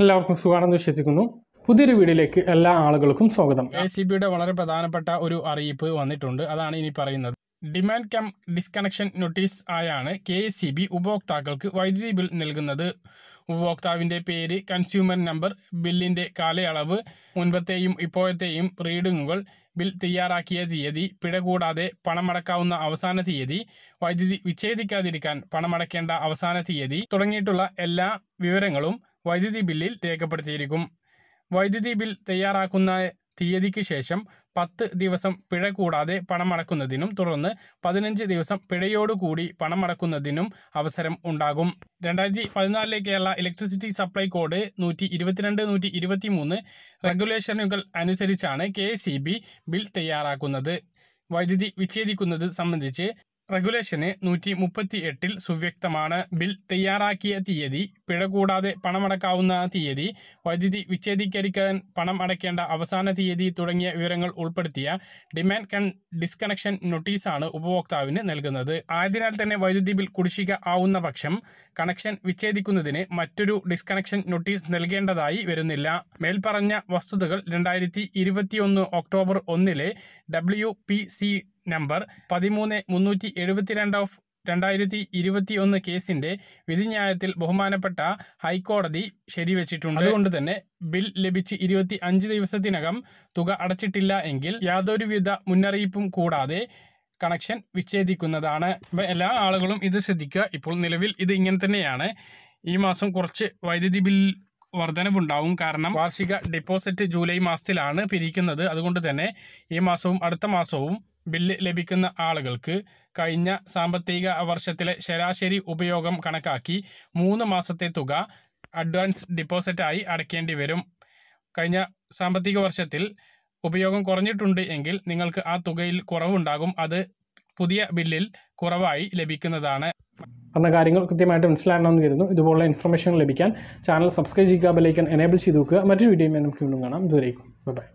എല്ലാവർക്കും സുഖമാണെന്ന് വിശ്വസിക്കുന്നു പുതിയൊരു വീഡിയോയിലേക്ക് എല്ലാ ആളുകൾക്കും സ്വാഗതം എ സി ബിയുടെ വളരെ പ്രധാനപ്പെട്ട ഒരു അറിയിപ്പ് വന്നിട്ടുണ്ട് അതാണ് ഇനി പറയുന്നത് ഡിമാൻഡ് കം ഡിസ്കണക്ഷൻ നോട്ടീസ് ആയാണ് കെ എസ് സി ബി ഉപഭോക്താക്കൾക്ക് വൈദ്യുതി ബിൽ നൽകുന്നത് ഉപഭോക്താവിൻ്റെ പേര് കൺസ്യൂമർ നമ്പർ ബില്ലിൻ്റെ കാലയളവ് മുൻപത്തെയും ഇപ്പോഴത്തെയും റീഡിങ്ങുകൾ ബിൽ തയ്യാറാക്കിയ തീയതി പിഴ കൂടാതെ പണമടക്കാവുന്ന അവസാന തീയതി വൈദ്യുതി വിച്ഛേദിക്കാതിരിക്കാൻ പണമടക്കേണ്ട അവസാന തീയതി തുടങ്ങിയിട്ടുള്ള എല്ലാ വിവരങ്ങളും വൈദ്യുതി ബില്ലിൽ രേഖപ്പെടുത്തിയിരിക്കും വൈദ്യുതി ബിൽ തയ്യാറാക്കുന്ന തീയതിക്ക് ശേഷം പത്ത് ദിവസം പിഴ കൂടാതെ പണമടക്കുന്നതിനും തുടർന്ന് പതിനഞ്ച് ദിവസം പിഴയോടുകൂടി പണമടക്കുന്നതിനും അവസരം ഉണ്ടാകും രണ്ടായിരത്തി പതിനാലിലെ കേരള ഇലക്ട്രിസിറ്റി സപ്ലൈ കോഡ് നൂറ്റി ഇരുപത്തിരണ്ട് നൂറ്റി ഇരുപത്തി മൂന്ന് റെഗുലേഷനുകൾ അനുസരിച്ചാണ് കെ ബിൽ തയ്യാറാക്കുന്നത് വൈദ്യുതി വിച്ഛേദിക്കുന്നത് സംബന്ധിച്ച് റെഗുലേഷന് നൂറ്റി മുപ്പത്തി എട്ടിൽ സുവ്യക്തമാണ് ബിൽ തയ്യാറാക്കിയ തീയതി പിഴ കൂടാതെ പണമടക്കാവുന്ന തീയതി വൈദ്യുതി വിച്ഛേദിക്കരിക്കാൻ പണം അടയ്ക്കേണ്ട അവസാന തീയതി തുടങ്ങിയ വിവരങ്ങൾ ഉൾപ്പെടുത്തിയ ഡിമാൻഡ് കൺ ഡിസ്കണക്ഷൻ നോട്ടീസാണ് ഉപഭോക്താവിന് നൽകുന്നത് ആയതിനാൽ തന്നെ വൈദ്യുതി ബിൽ കുടിശ്ശിക ആവുന്ന പക്ഷം കണക്ഷൻ വിച്ഛേദിക്കുന്നതിന് മറ്റൊരു ഡിസ്കണക്ഷൻ നോട്ടീസ് നൽകേണ്ടതായി വരുന്നില്ല മേൽപ്പറഞ്ഞ വസ്തുതകൾ രണ്ടായിരത്തി ഇരുപത്തിയൊന്ന് ഒക്ടോബർ ഒന്നിലെ ഡബ്ല്യു പി സി നമ്പർ പതിമൂന്ന് മുന്നൂറ്റി എഴുപത്തിരണ്ട് ഓഫ് രണ്ടായിരത്തി ഇരുപത്തി ഒന്ന് കേസിന്റെ വിധിന്യായത്തിൽ ബഹുമാനപ്പെട്ട ഹൈക്കോടതി ശരിവച്ചിട്ടുണ്ട് അതുകൊണ്ട് തന്നെ ബിൽ ലഭിച്ച് ഇരുപത്തി അഞ്ച് ദിവസത്തിനകം തുക അടച്ചിട്ടില്ല എങ്കിൽ യാതൊരുവിധ മുന്നറിയിപ്പും കൂടാതെ കണക്ഷൻ വിച്ഛേദിക്കുന്നതാണ് അപ്പം എല്ലാ ആളുകളും ഇത് ശ്രദ്ധിക്കുക ഇപ്പോൾ നിലവിൽ ഇത് ഇങ്ങനെ തന്നെയാണ് ഈ മാസം കുറച്ച് വൈദ്യുതി ബിൽ വർധനവുണ്ടാവും കാരണം വാർഷിക ഡിപ്പോസിറ്റ് ജൂലൈ മാസത്തിലാണ് പിരിക്കുന്നത് അതുകൊണ്ട് തന്നെ ഈ മാസവും അടുത്ത മാസവും ബില്ല് ലഭിക്കുന്ന ആളുകൾക്ക് കഴിഞ്ഞ സാമ്പത്തിക വർഷത്തിലെ ശരാശരി ഉപയോഗം കണക്കാക്കി മൂന്ന് മാസത്തെ തുക അഡ്വാൻസ് ഡിപ്പോസിറ്റായി അടയ്ക്കേണ്ടി വരും കഴിഞ്ഞ സാമ്പത്തിക വർഷത്തിൽ ഉപയോഗം കുറഞ്ഞിട്ടുണ്ട് എങ്കിൽ നിങ്ങൾക്ക് ആ തുകയിൽ കുറവുണ്ടാകും അത് പുതിയ ബില്ലിൽ കുറവായി ലഭിക്കുന്നതാണ് പറഞ്ഞ കാര്യങ്ങൾ കൃത്യമായിട്ട് മനസ്സിലാക്കണമെന്ന് കരുതുന്നു ഇതുപോലുള്ള ഇൻഫർമേഷൻ ലഭിക്കാൻ ചാനൽ സബ്സ്ക്രൈബ് ചെയ്യുക ബെലൈക്കൻ എനേബിൾ ചെയ്ത് നോക്കുക മറ്റൊരു വീഡിയോയുമായി നമുക്ക് വീണ്ടും കാണാം ദൂരേക്കും ബൈ